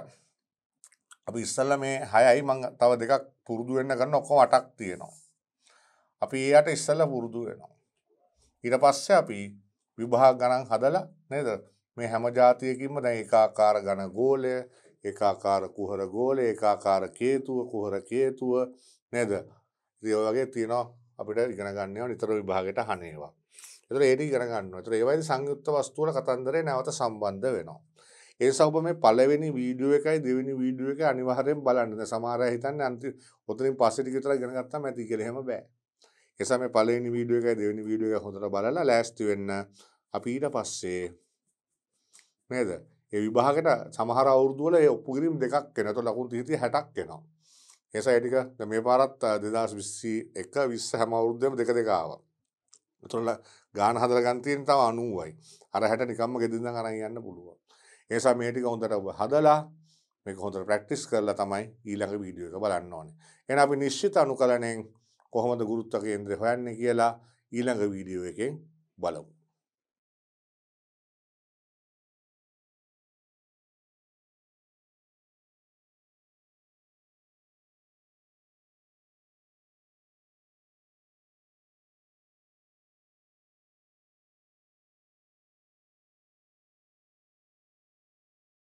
අපි ඉස්සල්ල මේ හයයි මං තව දෙකක් පුරුදු වෙන්න ගන්න ඔක්කොම අටක් තියෙනවා අපි ඒයට ඉස්සල්ල පුරුදු වෙනවා ඊට පස්සේ අපි විභාග ගණන් හදලා නේද මේ හැම જાතියකින්ම දැන් ඒකාකාර ඝන ගෝලය ඒකාකාර කුහර ගෝලය ඒකාකාර කේතුව කුහර කේතුව නේද ඉතින් වගේ තියෙනවා අපිට ඉගෙන ගන්නවා නිතර විභාගයට හනේවා. ඒතර ඒක ඉගෙන ගන්නවා. ඒතර ඒවයින් සංයුක්ත වස්තු වල කතන්දරේ නැවත සම්බන්ධ වෙනවා. ඒ සබ මේ පළවෙනි වීඩියෝ එකයි දෙවෙනි වීඩියෝ එක අනිවාර්යෙන් බලන්න. දැන් සමහර අය හිතන්නේ අන්ති ඔතනින් පස්සේ ටික විතර ඉගෙන ගත්තාම ඇති කියලා එහෙම බෑ. ඒ නිසා මේ පළවෙනි වීඩියෝ එකයි දෙවෙනි වීඩියෝ එක හොඳට බලලා ලෑස්ති වෙන්න. අපි ඊට පස්සේ නේද? ඒ විභාගට සමහර අවුරුදු වල ඒ ඔප්පු කිරීම් දෙකක් එනවා. එතකොට ලකුණු 30 30 60ක් එනවා. එනිසා ඒ ටික මේ පාරත් 2021 20 හැම අවුරුද්දෙම දෙක දෙක ආවා. එතකොට ගාන හදලා ගන්න තියෙන තව 90යි. අර 60 නිකම්ම ගෙදින්නම් අරන් යන්න පුළුවන්. එනිසා මේ ටික හොඳට ඔබ හදලා මේක හොඳට ප්‍රැක්ටිස් කරලා තමයි ඊළඟ වීඩියෝ එක බලන්න ඕනේ. එහෙනම් අපි නිශ්චිත අනුකලණයෙන් කොහොමද ගුරුත්ව කේන්ද්‍රය හොයන්නේ කියලා ඊළඟ වීඩියෝ එකෙන් බලමු.